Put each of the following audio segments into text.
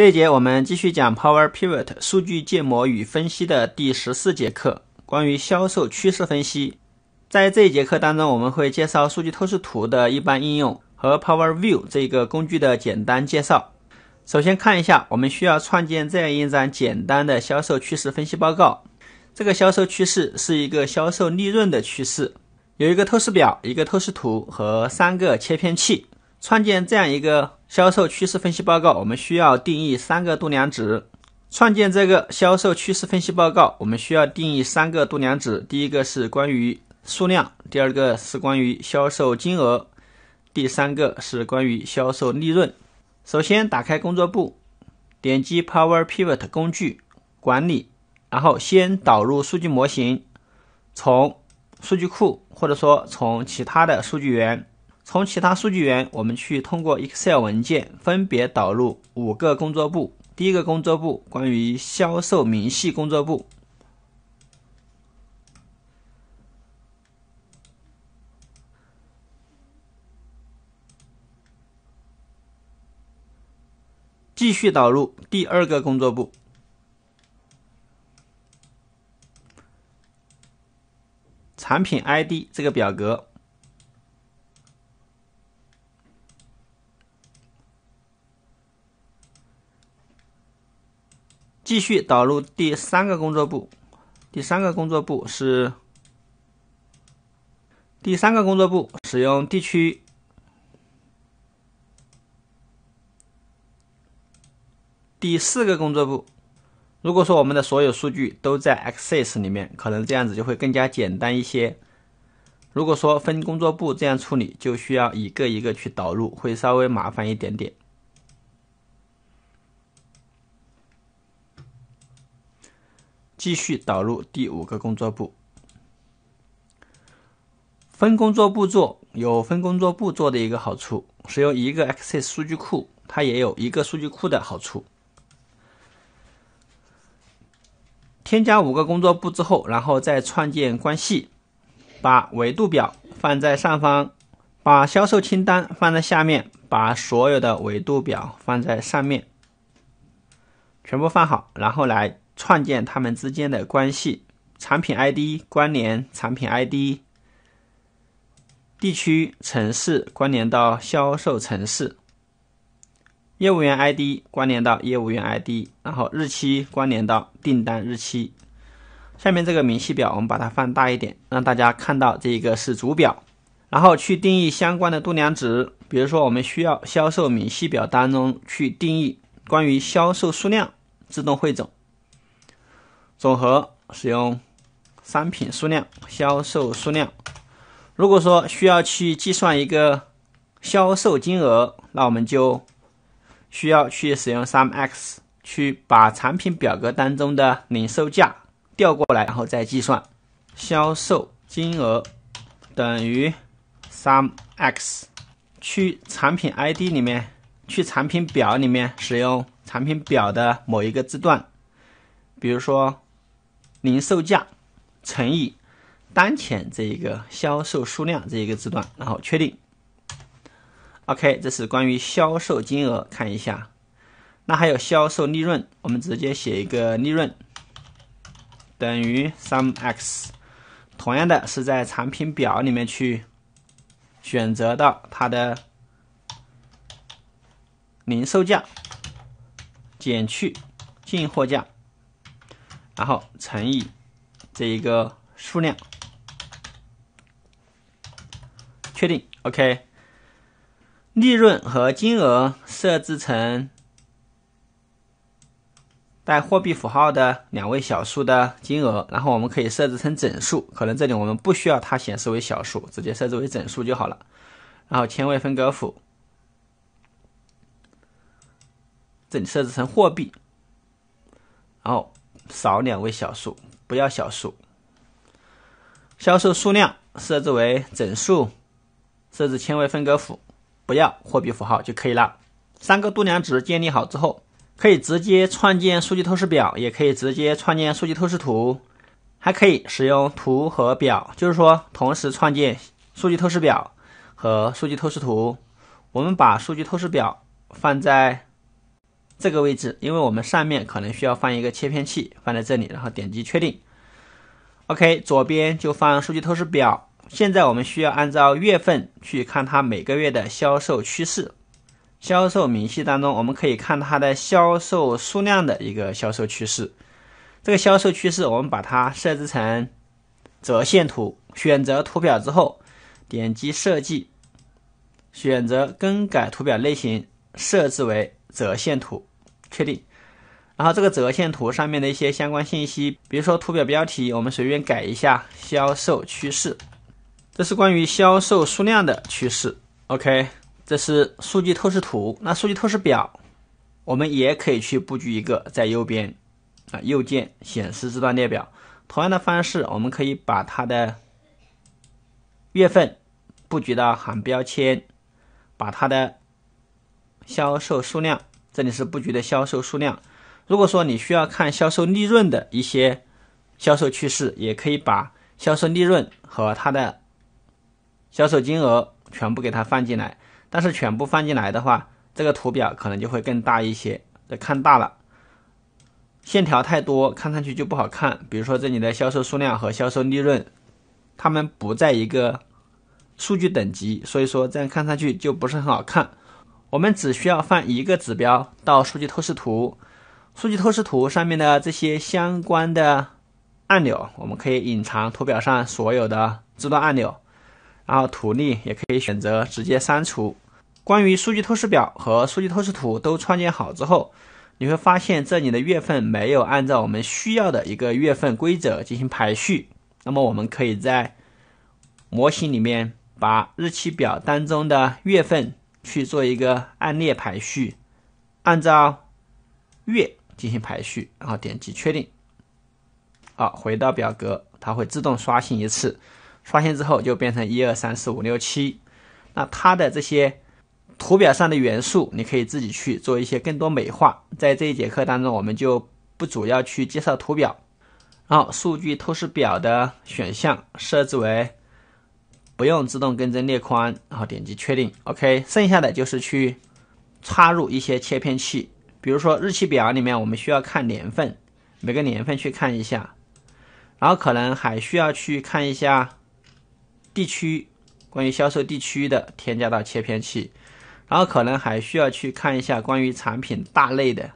这一节我们继续讲 Power Pivot 数据建模与分析的第十四节课，关于销售趋势分析。在这一节课当中，我们会介绍数据透视图的一般应用和 Power View 这个工具的简单介绍。首先看一下，我们需要创建这样一张简单的销售趋势分析报告。这个销售趋势是一个销售利润的趋势，有一个透视表、一个透视图和三个切片器，创建这样一个。销售趋势分析报告，我们需要定义三个度量值。创建这个销售趋势分析报告，我们需要定义三个度量值。第一个是关于数量，第二个是关于销售金额，第三个是关于销售利润。首先打开工作簿，点击 Power Pivot 工具管理，然后先导入数据模型，从数据库或者说从其他的数据源。从其他数据源，我们去通过 Excel 文件分别导入五个工作簿。第一个工作簿关于销售明细工作簿，继续导入第二个工作部，产品 ID 这个表格。继续导入第三个工作簿，第三个工作簿是第三个工作部使用地区第四个工作部，如果说我们的所有数据都在 Access 里面，可能这样子就会更加简单一些。如果说分工作部这样处理，就需要一个一个去导入，会稍微麻烦一点点。继续导入第五个工作簿。分工作簿做有分工作簿做的一个好处，使用一个 Access 数据库，它也有一个数据库的好处。添加五个工作簿之后，然后再创建关系，把维度表放在上方，把销售清单放在下面，把所有的维度表放在上面，全部放好，然后来。创建它们之间的关系：产品 ID 关联产品 ID，地区城市关联到销售城市，业务员 ID 关联到业务员 ID，然后日期关联到订单日期。下面这个明细表，我们把它放大一点，让大家看到这一个是主表，然后去定义相关的度量值，比如说我们需要销售明细表当中去定义关于销售数量自动汇总。总和使用商品数量、销售数量。如果说需要去计算一个销售金额，那我们就需要去使用 sumx 去把产品表格当中的零售价调过来，然后再计算销售金额等于 sumx 去产品 ID 里面，去产品表里面使用产品表的某一个字段，比如说。零售价乘以当前这一个销售数量这一个字段，然后确定。OK，这是关于销售金额，看一下。那还有销售利润，我们直接写一个利润等于 sum x，同样的是在产品表里面去选择到它的零售价减去进货价。然后乘以这一个数量，确定。OK，利润和金额设置成带货币符号的两位小数的金额，然后我们可以设置成整数。可能这里我们不需要它显示为小数，直接设置为整数就好了。然后千位分割符，这里设置成货币，然后。少两位小数，不要小数。销售数量设置为整数，设置千位分割符，不要货币符号就可以了。三个度量值建立好之后，可以直接创建数据透视表，也可以直接创建数据透视图，还可以使用图和表，就是说同时创建数据透视表和数据透视图。我们把数据透视表放在。这个位置，因为我们上面可能需要放一个切片器，放在这里，然后点击确定。OK，左边就放数据透视表。现在我们需要按照月份去看它每个月的销售趋势。销售明细当中，我们可以看它的销售数量的一个销售趋势。这个销售趋势，我们把它设置成折线图。选择图表之后，点击设计，选择更改图表类型，设置为折线图。确定，然后这个折线图上面的一些相关信息，比如说图表标题，我们随便改一下，销售趋势，这是关于销售数量的趋势。OK，这是数据透视图，那数据透视表我们也可以去布局一个在右边，啊，右键显示字段列表，同样的方式，我们可以把它的月份布局到行标签，把它的销售数量。这里是布局的销售数量。如果说你需要看销售利润的一些销售趋势，也可以把销售利润和它的销售金额全部给它放进来。但是全部放进来的话，这个图表可能就会更大一些，这看大了，线条太多，看上去就不好看。比如说这里的销售数量和销售利润，它们不在一个数据等级，所以说这样看上去就不是很好看。我们只需要放一个指标到数据透视图，数据透视图上面的这些相关的按钮，我们可以隐藏图表上所有的字段按钮，然后图例也可以选择直接删除。关于数据透视表和数据透视图都创建好之后，你会发现这里的月份没有按照我们需要的一个月份规则进行排序，那么我们可以在模型里面把日期表当中的月份。去做一个按列排序，按照月进行排序，然后点击确定。好，回到表格，它会自动刷新一次，刷新之后就变成一二三四五六七。那它的这些图表上的元素，你可以自己去做一些更多美化。在这一节课当中，我们就不主要去介绍图表。然后，数据透视表的选项设置为。不用自动跟正列宽，然后点击确定。OK，剩下的就是去插入一些切片器，比如说日期表里面，我们需要看年份，每个年份去看一下，然后可能还需要去看一下地区，关于销售地区的添加到切片器，然后可能还需要去看一下关于产品大类的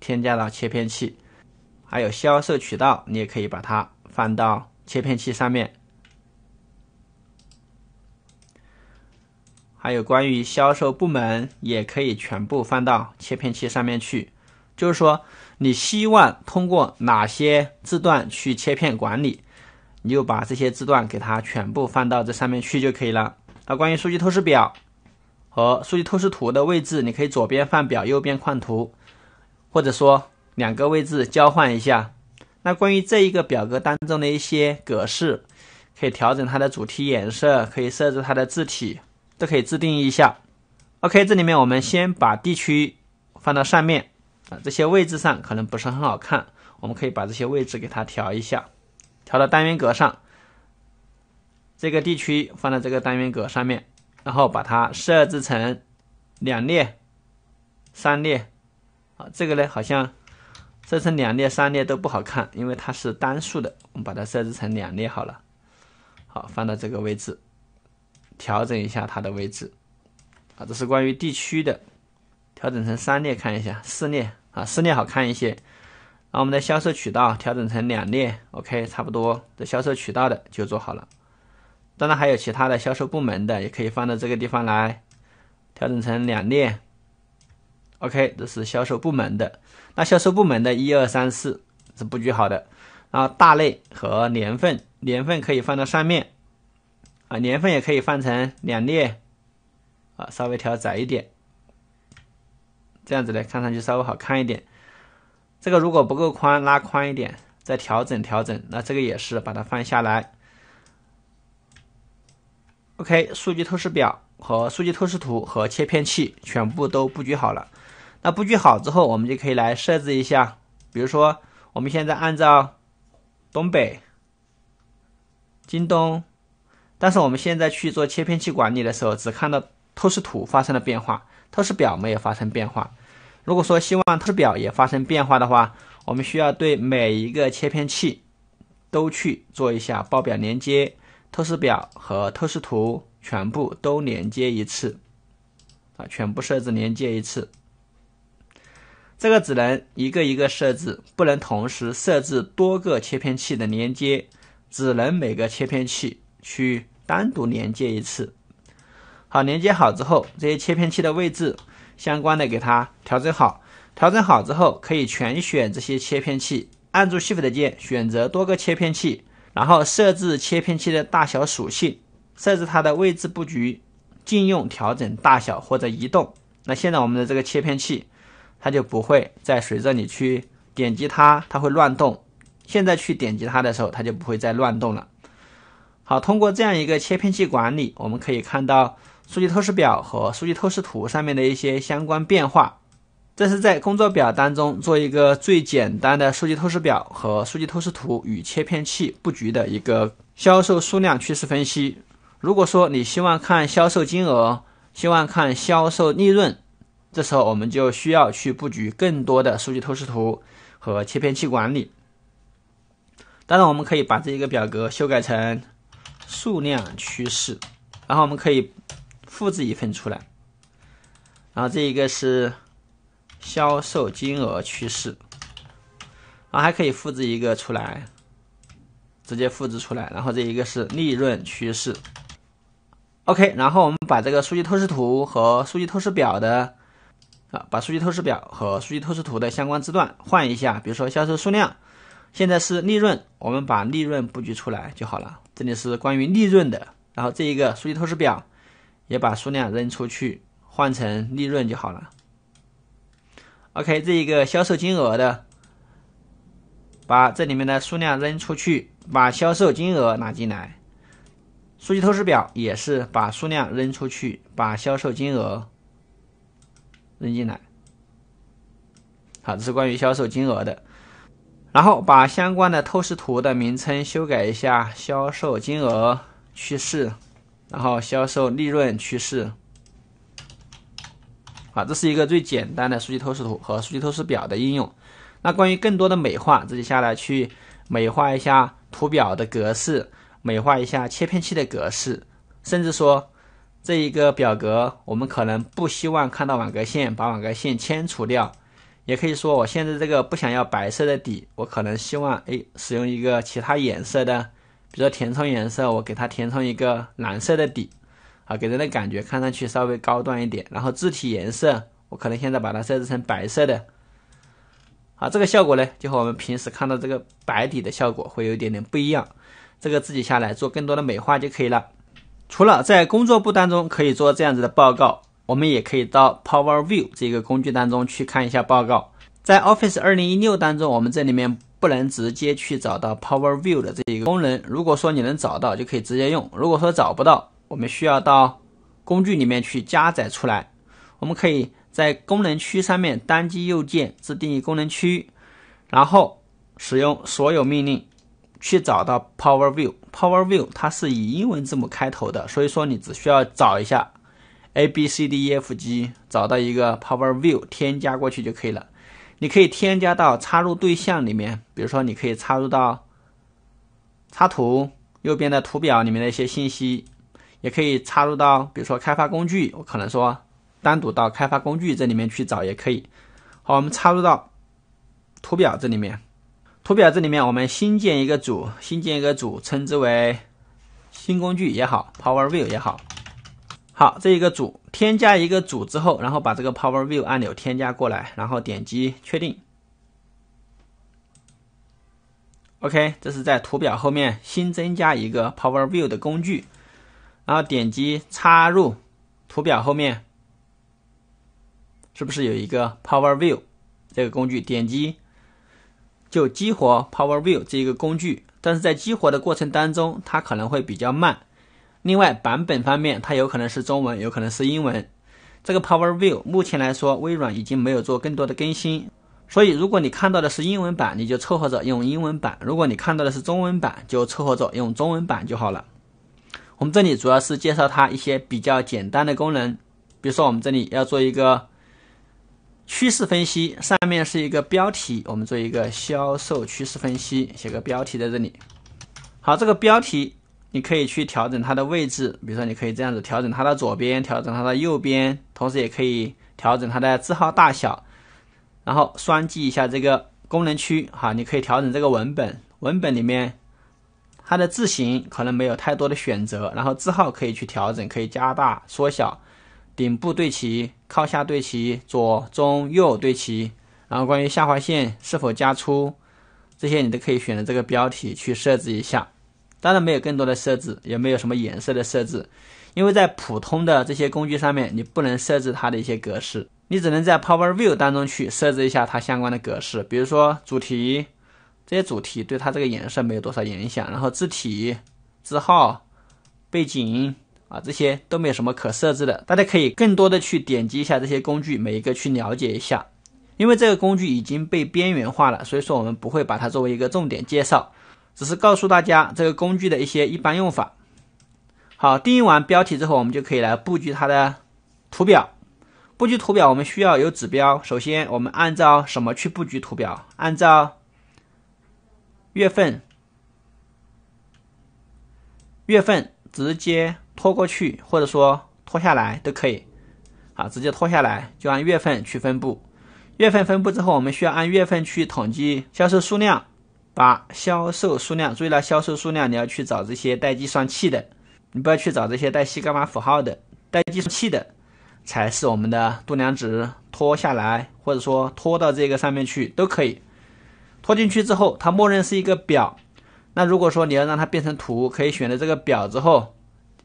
添加到切片器，还有销售渠道，你也可以把它放到切片器上面。还有关于销售部门，也可以全部放到切片器上面去。就是说，你希望通过哪些字段去切片管理，你就把这些字段给它全部放到这上面去就可以了。那关于数据透视表和数据透视图的位置，你可以左边放表，右边框图，或者说两个位置交换一下。那关于这一个表格当中的一些格式，可以调整它的主题颜色，可以设置它的字体。都可以自定义一下。OK，这里面我们先把地区放到上面啊，这些位置上可能不是很好看，我们可以把这些位置给它调一下，调到单元格上。这个地区放在这个单元格上面，然后把它设置成两列、三列。啊，这个呢好像设成两列、三列都不好看，因为它是单数的，我们把它设置成两列好了。好，放到这个位置。调整一下它的位置，啊，这是关于地区的，调整成三列看一下，四列啊，四列好看一些。那我们的销售渠道调整成两列，OK，差不多。这销售渠道的就做好了。当然还有其他的销售部门的，也可以放到这个地方来，调整成两列，OK，这是销售部门的。那销售部门的一二三四是布局好的，然后大类和年份，年份可以放到上面。啊，年份也可以放成两列，啊，稍微调窄一点，这样子呢，看上去稍微好看一点。这个如果不够宽，拉宽一点，再调整调整。那这个也是把它放下来。OK，数据透视表和数据透视图和切片器全部都布局好了。那布局好之后，我们就可以来设置一下，比如说我们现在按照东北、京东。但是我们现在去做切片器管理的时候，只看到透视图发生了变化，透视表没有发生变化。如果说希望透视表也发生变化的话，我们需要对每一个切片器都去做一下报表连接，透视表和透视图全部都连接一次，啊，全部设置连接一次。这个只能一个一个设置，不能同时设置多个切片器的连接，只能每个切片器。去单独连接一次，好，连接好之后，这些切片器的位置相关的给它调整好，调整好之后，可以全选这些切片器，按住 shift 键选择多个切片器，然后设置切片器的大小属性，设置它的位置布局，禁用调整大小或者移动。那现在我们的这个切片器，它就不会再随着你去点击它，它会乱动。现在去点击它的时候，它就不会再乱动了。好，通过这样一个切片器管理，我们可以看到数据透视表和数据透视图上面的一些相关变化。这是在工作表当中做一个最简单的数据透视表和数据透视图与切片器布局的一个销售数量趋势分析。如果说你希望看销售金额，希望看销售利润，这时候我们就需要去布局更多的数据透视图和切片器管理。当然，我们可以把这一个表格修改成。数量趋势，然后我们可以复制一份出来，然后这一个是销售金额趋势，然后还可以复制一个出来，直接复制出来，然后这一个是利润趋势。OK，然后我们把这个数据透视图和数据透视表的啊，把数据透视表和数据透视图的相关字段换一下，比如说销售数量现在是利润，我们把利润布局出来就好了。这里是关于利润的，然后这一个数据透视表也把数量扔出去，换成利润就好了。OK，这一个销售金额的，把这里面的数量扔出去，把销售金额拿进来。数据透视表也是把数量扔出去，把销售金额扔进来。好这是关于销售金额的。然后把相关的透视图的名称修改一下，销售金额趋势，然后销售利润趋势。好，这是一个最简单的数据透视图和数据透视表的应用。那关于更多的美化，自己下来去美化一下图表的格式，美化一下切片器的格式，甚至说这一个表格我们可能不希望看到网格线，把网格线迁除掉。也可以说，我现在这个不想要白色的底，我可能希望哎，使用一个其他颜色的，比如填充颜色，我给它填充一个蓝色的底，啊，给人的感觉看上去稍微高端一点。然后字体颜色，我可能现在把它设置成白色的，啊，这个效果呢，就和我们平时看到这个白底的效果会有一点点不一样。这个自己下来做更多的美化就可以了。除了在工作簿当中可以做这样子的报告。我们也可以到 Power View 这个工具当中去看一下报告。在 Office 2016当中，我们这里面不能直接去找到 Power View 的这一个功能。如果说你能找到，就可以直接用；如果说找不到，我们需要到工具里面去加载出来。我们可以在功能区上面单击右键自定义功能区，然后使用所有命令去找到 Power View。Power View 它是以英文字母开头的，所以说你只需要找一下。A B C D E F G，找到一个 Power View，添加过去就可以了。你可以添加到插入对象里面，比如说你可以插入到插图右边的图表里面的一些信息，也可以插入到比如说开发工具，我可能说单独到开发工具这里面去找也可以。好，我们插入到图表这里面，图表这里面我们新建一个组，新建一个组，称之为新工具也好，Power View 也好。好，这一个组添加一个组之后，然后把这个 Power View 按钮添加过来，然后点击确定。OK，这是在图表后面新增加一个 Power View 的工具，然后点击插入图表后面，是不是有一个 Power View 这个工具？点击就激活 Power View 这一个工具，但是在激活的过程当中，它可能会比较慢。另外版本方面，它有可能是中文，有可能是英文。这个 Power View 目前来说，微软已经没有做更多的更新。所以如果你看到的是英文版，你就凑合着用英文版；如果你看到的是中文版，就凑合着用中文版就好了。我们这里主要是介绍它一些比较简单的功能，比如说我们这里要做一个趋势分析，上面是一个标题，我们做一个销售趋势分析，写个标题在这里。好，这个标题。你可以去调整它的位置，比如说你可以这样子调整它的左边，调整它的右边，同时也可以调整它的字号大小。然后双击一下这个功能区，哈，你可以调整这个文本，文本里面它的字形可能没有太多的选择，然后字号可以去调整，可以加大、缩小，顶部对齐、靠下对齐、左、中、右对齐。然后关于下划线是否加粗，这些你都可以选择这个标题去设置一下。当然没有更多的设置，也没有什么颜色的设置，因为在普通的这些工具上面，你不能设置它的一些格式，你只能在 Power View 当中去设置一下它相关的格式，比如说主题，这些主题对它这个颜色没有多少影响，然后字体、字号、背景啊这些都没有什么可设置的，大家可以更多的去点击一下这些工具，每一个去了解一下，因为这个工具已经被边缘化了，所以说我们不会把它作为一个重点介绍。只是告诉大家这个工具的一些一般用法。好，定义完标题之后，我们就可以来布局它的图表。布局图表，我们需要有指标。首先，我们按照什么去布局图表？按照月份，月份直接拖过去，或者说拖下来都可以。好，直接拖下来就按月份去分布。月份分布之后，我们需要按月份去统计销售数量。八销售数量，注意了，销售数量你要去找这些带计算器的，你不要去找这些带西格玛符号的，带计算器的才是我们的度量值，拖下来或者说拖到这个上面去都可以。拖进去之后，它默认是一个表，那如果说你要让它变成图，可以选择这个表之后，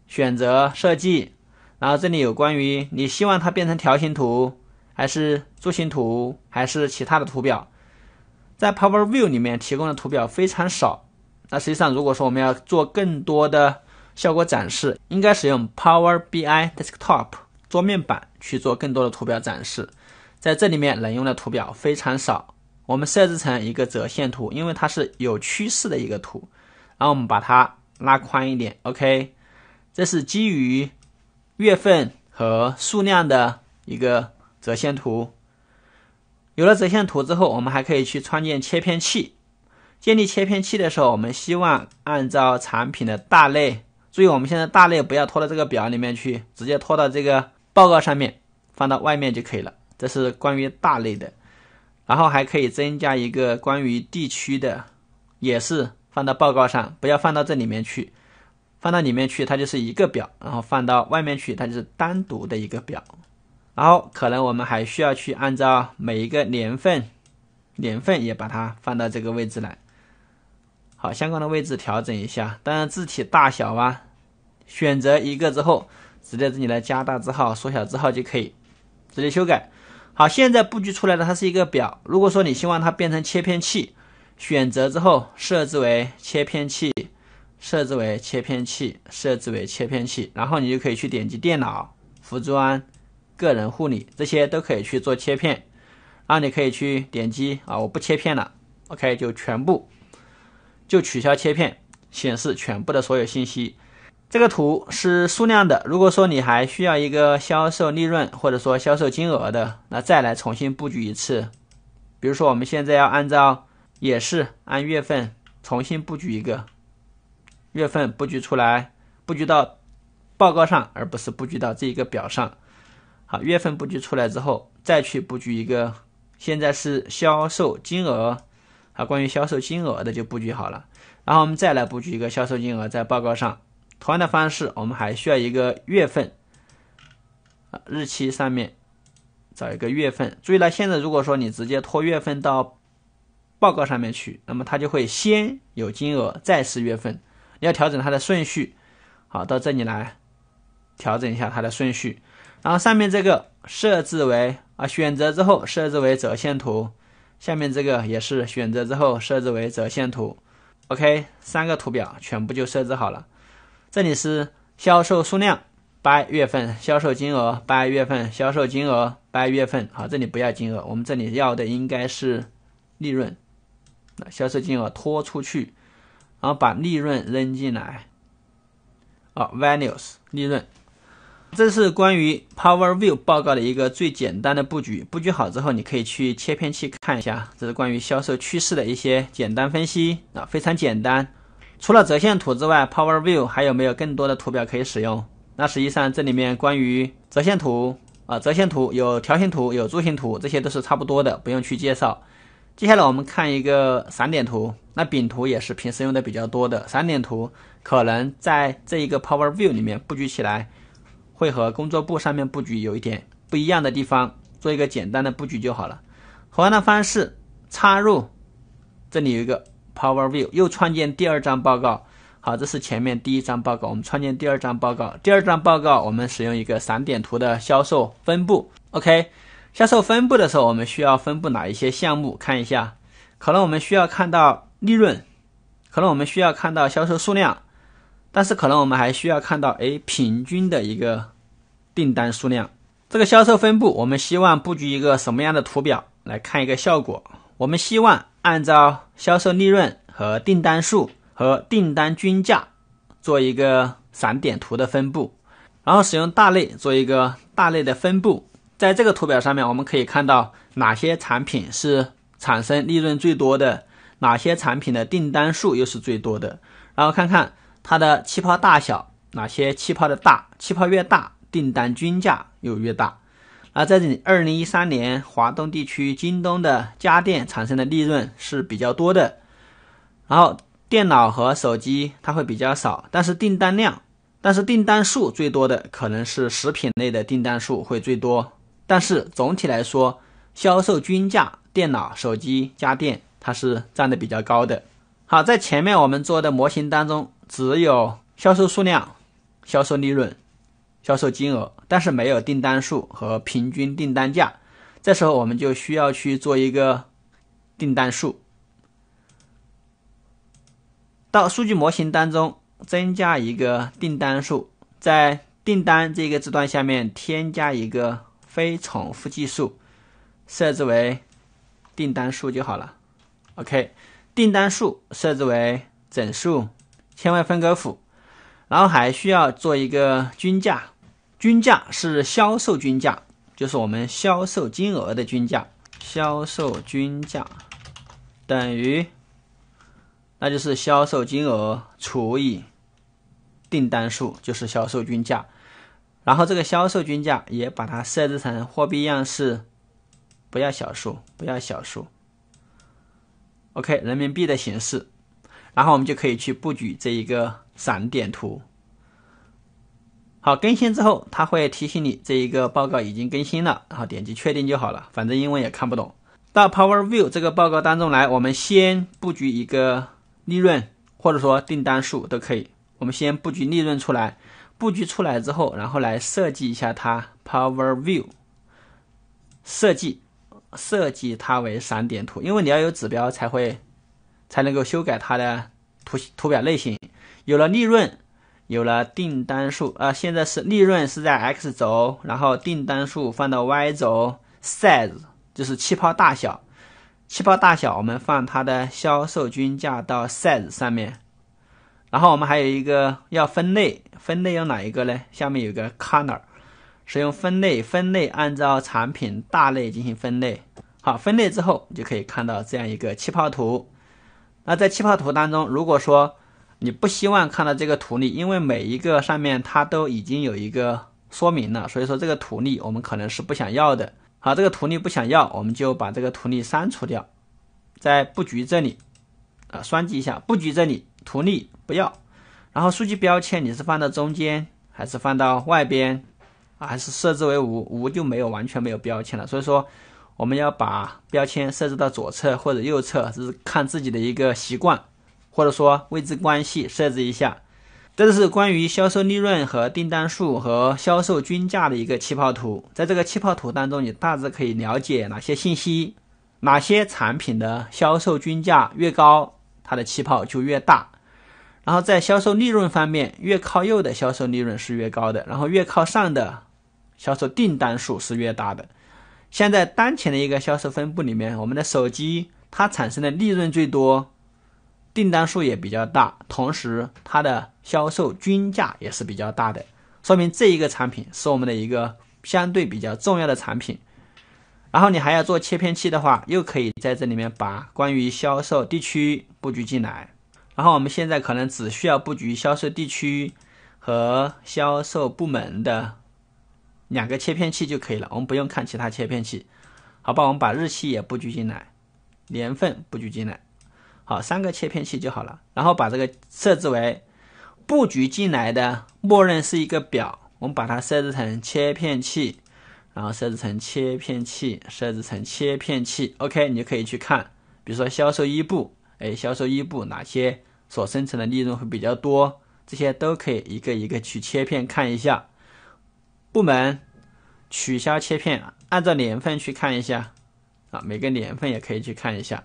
选择设计，然后这里有关于你希望它变成条形图，还是柱形图，还是其他的图表。在 Power View 里面提供的图表非常少。那实际上，如果说我们要做更多的效果展示，应该使用 Power BI Desktop 桌面版去做更多的图表展示。在这里面能用的图表非常少。我们设置成一个折线图，因为它是有趋势的一个图。然后我们把它拉宽一点。OK，这是基于月份和数量的一个折线图。有了折线图之后，我们还可以去创建切片器。建立切片器的时候，我们希望按照产品的大类。注意，我们现在大类不要拖到这个表里面去，直接拖到这个报告上面，放到外面就可以了。这是关于大类的。然后还可以增加一个关于地区的，也是放到报告上，不要放到这里面去。放到里面去，它就是一个表；然后放到外面去，它就是单独的一个表。然后可能我们还需要去按照每一个年份，年份也把它放到这个位置来，好相关的位置调整一下。当然字体大小啊，选择一个之后，直接这里来加大字号、缩小字号就可以直接修改。好，现在布局出来的它是一个表。如果说你希望它变成切片器，选择之后设置为切片器，设置为切片器，设置为切片器，然后你就可以去点击电脑服装。个人护理这些都可以去做切片，啊，你可以去点击啊，我不切片了，OK 就全部就取消切片，显示全部的所有信息。这个图是数量的，如果说你还需要一个销售利润或者说销售金额的，那再来重新布局一次。比如说我们现在要按照也是按月份重新布局一个月份布局出来，布局到报告上，而不是布局到这一个表上。啊，月份布局出来之后，再去布局一个。现在是销售金额，啊，关于销售金额的就布局好了。然后我们再来布局一个销售金额在报告上，同样的方式，我们还需要一个月份，啊，日期上面找一个月份。注意了，现在如果说你直接拖月份到报告上面去，那么它就会先有金额，再是月份。你要调整它的顺序。好，到这里来调整一下它的顺序。然后上面这个设置为啊，选择之后设置为折线图。下面这个也是选择之后设置为折线图。OK，三个图表全部就设置好了。这里是销售数量 y 月份，销售金额 y 月份，销售金额 y 月份。好，这里不要金额，我们这里要的应该是利润。那销售金额拖出去，然后把利润扔进来。啊，values 利润。这是关于 Power View 报告的一个最简单的布局。布局好之后，你可以去切片器看一下。这是关于销售趋势的一些简单分析啊，非常简单。除了折线图之外，Power View 还有没有更多的图表可以使用？那实际上这里面关于折线图啊，折线图有条形图，有柱形图，这些都是差不多的，不用去介绍。接下来我们看一个散点图。那饼图也是平时用的比较多的。散点图可能在这一个 Power View 里面布局起来。会和工作簿上面布局有一点不一样的地方，做一个简单的布局就好了。同样的方式插入，这里有一个 Power View，又创建第二张报告。好，这是前面第一张报告，我们创建第二张报告。第二张报告我们使用一个散点图的销售分布。OK，销售分布的时候，我们需要分布哪一些项目？看一下，可能我们需要看到利润，可能我们需要看到销售数量。但是可能我们还需要看到，哎，平均的一个订单数量，这个销售分布，我们希望布局一个什么样的图表来看一个效果？我们希望按照销售利润和订单数和订单均价做一个散点图的分布，然后使用大类做一个大类的分布。在这个图表上面，我们可以看到哪些产品是产生利润最多的，哪些产品的订单数又是最多的，然后看看。它的气泡大小，哪些气泡的大？气泡越大，订单均价又越大。那在二零一三年，华东地区京东的家电产生的利润是比较多的，然后电脑和手机它会比较少，但是订单量，但是订单数最多的可能是食品类的订单数会最多，但是总体来说，销售均价，电脑、手机、家电它是占的比较高的。好，在前面我们做的模型当中。只有销售数量、销售利润、销售金额，但是没有订单数和平均订单价。这时候我们就需要去做一个订单数。到数据模型当中增加一个订单数，在订单这个字段下面添加一个非重复计数，设置为订单数就好了。OK，订单数设置为整数。千万分割符，然后还需要做一个均价，均价是销售均价，就是我们销售金额的均价，销售均价等于，那就是销售金额除以订单数，就是销售均价，然后这个销售均价也把它设置成货币样式，不要小数，不要小数，OK，人民币的形式。然后我们就可以去布局这一个散点图。好，更新之后，它会提醒你这一个报告已经更新了，然后点击确定就好了。反正英文也看不懂。到 Power View 这个报告当中来，我们先布局一个利润，或者说订单数都可以。我们先布局利润出来，布局出来之后，然后来设计一下它 Power View 设计设计它为散点图，因为你要有指标才会。才能够修改它的图图表类型。有了利润，有了订单数啊。现在是利润是在 X 轴，然后订单数放到 Y 轴。Size 就是气泡大小，气泡大小我们放它的销售均价到 Size 上面。然后我们还有一个要分类，分类用哪一个呢？下面有个 Color，使用分类，分类按照产品大类进行分类。好，分类之后就可以看到这样一个气泡图。那在气泡图当中，如果说你不希望看到这个图例，因为每一个上面它都已经有一个说明了，所以说这个图例我们可能是不想要的。好，这个图例不想要，我们就把这个图例删除掉，在布局这里，啊，双击一下布局这里，图例不要。然后数据标签你是放到中间还是放到外边，还是设置为无？无就没有完全没有标签了，所以说。我们要把标签设置到左侧或者右侧，是看自己的一个习惯，或者说位置关系设置一下。这是关于销售利润和订单数和销售均价的一个气泡图。在这个气泡图当中，你大致可以了解哪些信息？哪些产品的销售均价越高，它的气泡就越大。然后在销售利润方面，越靠右的销售利润是越高的。然后越靠上的销售订单数是越大的。现在当前的一个销售分布里面，我们的手机它产生的利润最多，订单数也比较大，同时它的销售均价也是比较大的，说明这一个产品是我们的一个相对比较重要的产品。然后你还要做切片器的话，又可以在这里面把关于销售地区布局进来。然后我们现在可能只需要布局销售地区和销售部门的。两个切片器就可以了，我们不用看其他切片器，好吧？我们把日期也布局进来，年份布局进来，好，三个切片器就好了。然后把这个设置为布局进来的，默认是一个表，我们把它设置成切片器，然后设置成切片器，设置成切片器。OK，你就可以去看，比如说销售一部，哎，销售一部哪些所生成的利润会比较多，这些都可以一个一个去切片看一下。部门取消切片，按照年份去看一下啊，每个年份也可以去看一下，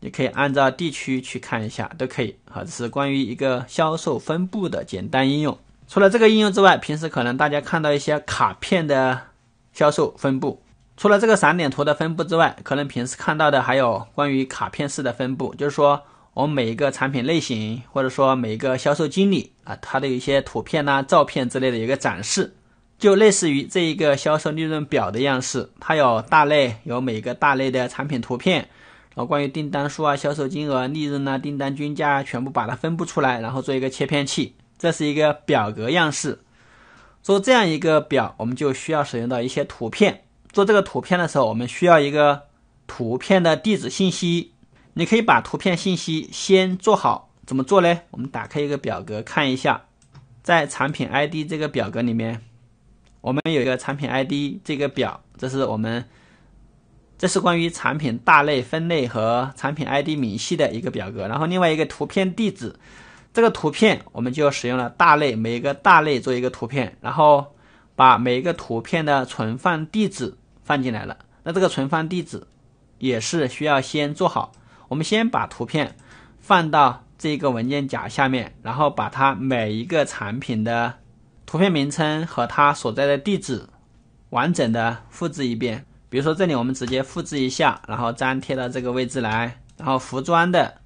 你可以按照地区去看一下，都可以。好，这是关于一个销售分布的简单应用。除了这个应用之外，平时可能大家看到一些卡片的销售分布，除了这个散点图的分布之外，可能平时看到的还有关于卡片式的分布，就是说我们每一个产品类型，或者说每一个销售经理啊，他的一些图片呐、照片之类的一个展示。就类似于这一个销售利润表的样式，它有大类，有每个大类的产品图片，然后关于订单数啊、销售金额、利润啊、订单均价，全部把它分布出来，然后做一个切片器。这是一个表格样式，做这样一个表，我们就需要使用到一些图片。做这个图片的时候，我们需要一个图片的地址信息。你可以把图片信息先做好，怎么做呢？我们打开一个表格看一下，在产品 ID 这个表格里面。我们有一个产品 ID 这个表，这是我们这是关于产品大类分类和产品 ID 明细的一个表格。然后另外一个图片地址，这个图片我们就使用了大类每一个大类做一个图片，然后把每一个图片的存放地址放进来了。那这个存放地址也是需要先做好，我们先把图片放到这个文件夹下面，然后把它每一个产品的。图片名称和它所在的地址完整的复制一遍，比如说这里我们直接复制一下，然后粘贴到这个位置来，然后服装的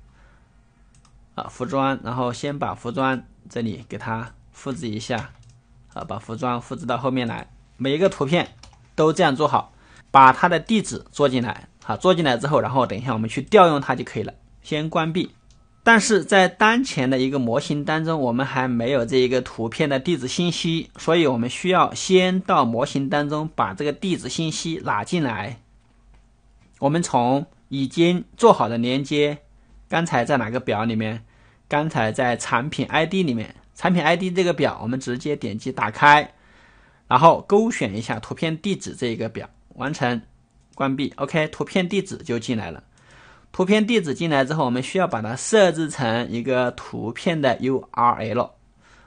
啊服装，然后先把服装这里给它复制一下啊，把服装复制到后面来，每一个图片都这样做好，把它的地址做进来，好做进来之后，然后等一下我们去调用它就可以了，先关闭。但是在当前的一个模型当中，我们还没有这一个图片的地址信息，所以我们需要先到模型当中把这个地址信息拿进来。我们从已经做好的连接，刚才在哪个表里面？刚才在产品 ID 里面，产品 ID 这个表，我们直接点击打开，然后勾选一下图片地址这一个表，完成，关闭，OK，图片地址就进来了。图片地址进来之后，我们需要把它设置成一个图片的 URL。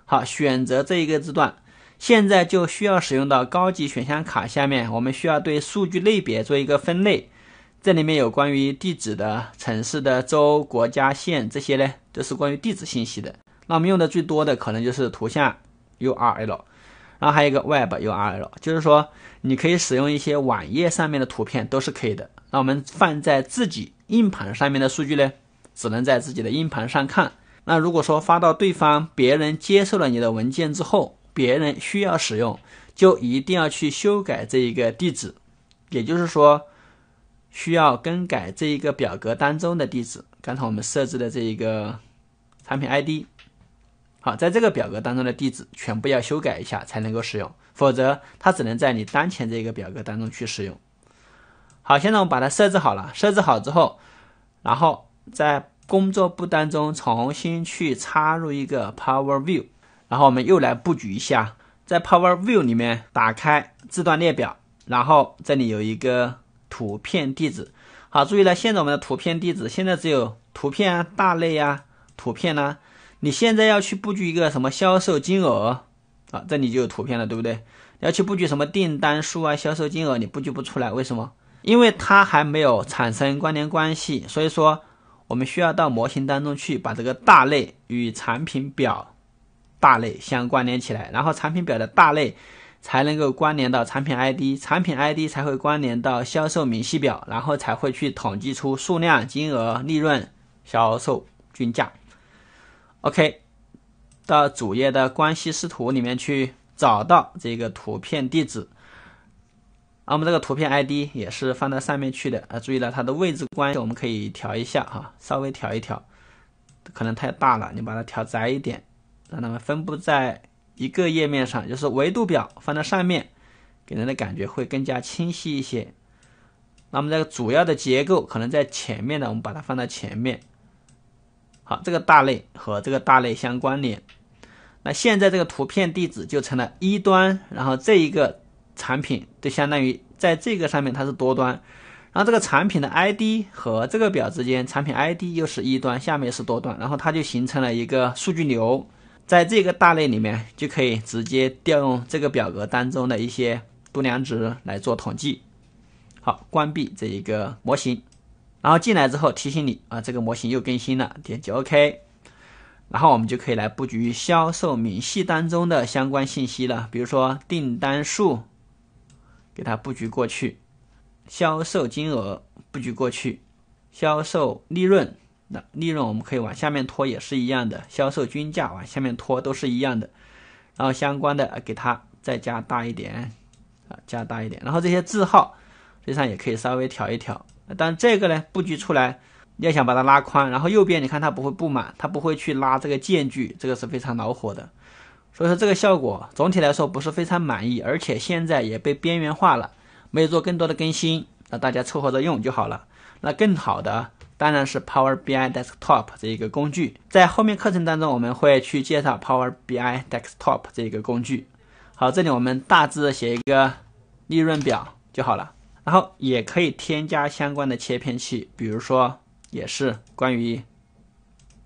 好，选择这一个字段，现在就需要使用到高级选项卡下面，我们需要对数据类别做一个分类。这里面有关于地址的城市的州、国家、县这些呢，都是关于地址信息的。那我们用的最多的可能就是图像 URL，然后还有一个 Web URL，就是说你可以使用一些网页上面的图片都是可以的。那我们放在自己。硬盘上面的数据呢，只能在自己的硬盘上看。那如果说发到对方，别人接受了你的文件之后，别人需要使用，就一定要去修改这一个地址，也就是说，需要更改这一个表格当中的地址。刚才我们设置的这一个产品 ID，好，在这个表格当中的地址全部要修改一下才能够使用，否则它只能在你当前这个表格当中去使用。好，现在我们把它设置好了。设置好之后，然后在工作簿当中重新去插入一个 Power View，然后我们又来布局一下。在 Power View 里面打开字段列表，然后这里有一个图片地址。好，注意了，现在我们的图片地址现在只有图片啊、大类啊、图片呢。你现在要去布局一个什么销售金额啊？这里就有图片了，对不对？要去布局什么订单数啊、销售金额，你布局不出来，为什么？因为它还没有产生关联关系，所以说我们需要到模型当中去把这个大类与产品表大类相关联起来，然后产品表的大类才能够关联到产品 ID，产品 ID 才会关联到销售明细表，然后才会去统计出数量、金额、利润、销售均价。OK，到主页的关系视图里面去找到这个图片地址。那我们这个图片 ID 也是放到上面去的啊，注意了它的位置关系，我们可以调一下哈，稍微调一调，可能太大了，你把它调窄一点，让他们分布在一个页面上，就是维度表放到上面，给人的感觉会更加清晰一些。那么这个主要的结构可能在前面的，我们把它放到前面。好，这个大类和这个大类相关联，那现在这个图片地址就成了一端，然后这一个。产品就相当于在这个上面，它是多端，然后这个产品的 ID 和这个表之间，产品 ID 又是一端，下面是多端，然后它就形成了一个数据流，在这个大类里面就可以直接调用这个表格当中的一些度量值来做统计。好，关闭这一个模型，然后进来之后提醒你啊，这个模型又更新了，点击 OK，然后我们就可以来布局销售明细当中的相关信息了，比如说订单数。给它布局过去，销售金额布局过去，销售利润，那利润我们可以往下面拖也是一样的，销售均价往下面拖都是一样的。然后相关的给它再加大一点，啊，加大一点。然后这些字号实际上也可以稍微调一调。但这个呢，布局出来你要想把它拉宽，然后右边你看它不会不满，它不会去拉这个间距，这个是非常恼火的。所以说这个效果总体来说不是非常满意，而且现在也被边缘化了，没有做更多的更新，那大家凑合着用就好了。那更好的当然是 Power BI Desktop 这一个工具，在后面课程当中我们会去介绍 Power BI Desktop 这一个工具。好，这里我们大致写一个利润表就好了，然后也可以添加相关的切片器，比如说也是关于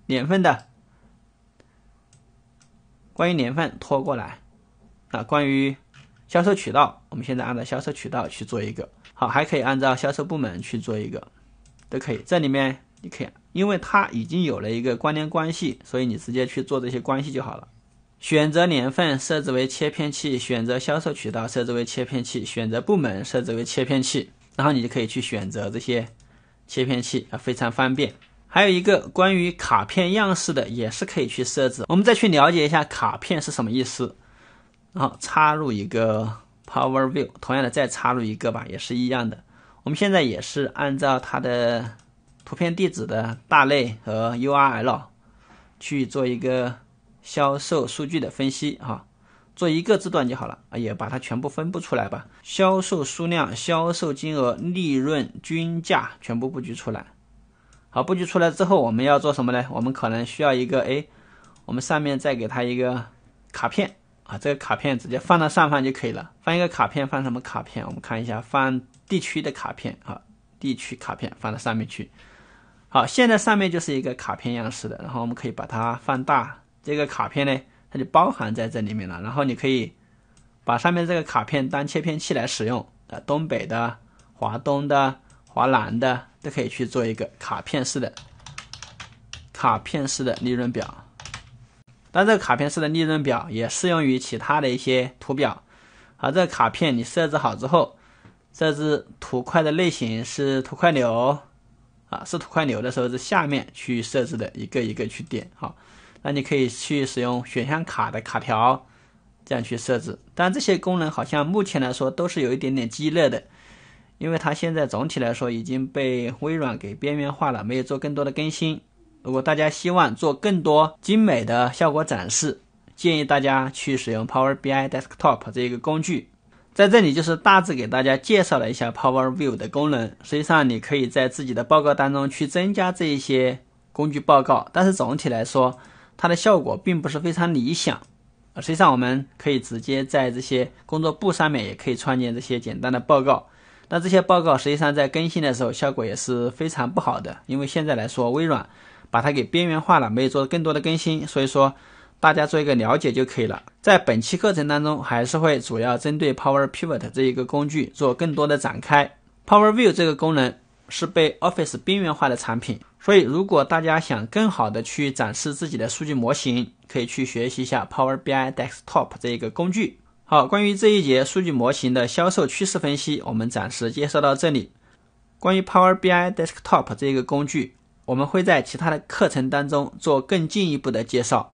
年份的。关于年份拖过来，那关于销售渠道，我们现在按照销售渠道去做一个好，还可以按照销售部门去做一个，都可以。这里面你可以，因为它已经有了一个关联关系，所以你直接去做这些关系就好了。选择年份设置为切片器，选择销售渠道设置为切片器，选择部门设置为切片器，然后你就可以去选择这些切片器，啊，非常方便。还有一个关于卡片样式的，也是可以去设置。我们再去了解一下卡片是什么意思。好，插入一个 Power View，同样的再插入一个吧，也是一样的。我们现在也是按照它的图片地址的大类和 URL 去做一个销售数据的分析哈，做一个字段就好了啊，也把它全部分布出来吧。销售数量、销售金额、利润、均价全部布局出来。好，布局出来之后，我们要做什么呢？我们可能需要一个，哎，我们上面再给它一个卡片啊，这个卡片直接放到上方就可以了。放一个卡片，放什么卡片？我们看一下，放地区的卡片啊，地区卡片放到上面去。好，现在上面就是一个卡片样式的，然后我们可以把它放大。这个卡片呢，它就包含在这里面了。然后你可以把上面这个卡片当切片器来使用啊，东北的、华东的。华南的都可以去做一个卡片式的卡片式的利润表，但这个卡片式的利润表也适用于其他的一些图表。好，这个卡片你设置好之后，设置图块的类型是图块流啊，是图块流的时候是下面去设置的一个一个去点。好，那你可以去使用选项卡的卡条这样去设置，但这些功能好像目前来说都是有一点点鸡肋的。因为它现在总体来说已经被微软给边缘化了，没有做更多的更新。如果大家希望做更多精美的效果展示，建议大家去使用 Power BI Desktop 这一个工具。在这里就是大致给大家介绍了一下 Power View 的功能。实际上，你可以在自己的报告当中去增加这一些工具报告，但是总体来说，它的效果并不是非常理想。实际上，我们可以直接在这些工作簿上面也可以创建这些简单的报告。那这些报告实际上在更新的时候效果也是非常不好的，因为现在来说微软把它给边缘化了，没有做更多的更新，所以说大家做一个了解就可以了。在本期课程当中，还是会主要针对 Power Pivot 这一个工具做更多的展开。Power View 这个功能是被 Office 边缘化的产品，所以如果大家想更好的去展示自己的数据模型，可以去学习一下 Power BI Desktop 这一个工具。好，关于这一节数据模型的销售趋势分析，我们暂时介绍到这里。关于 Power BI Desktop 这个工具，我们会在其他的课程当中做更进一步的介绍。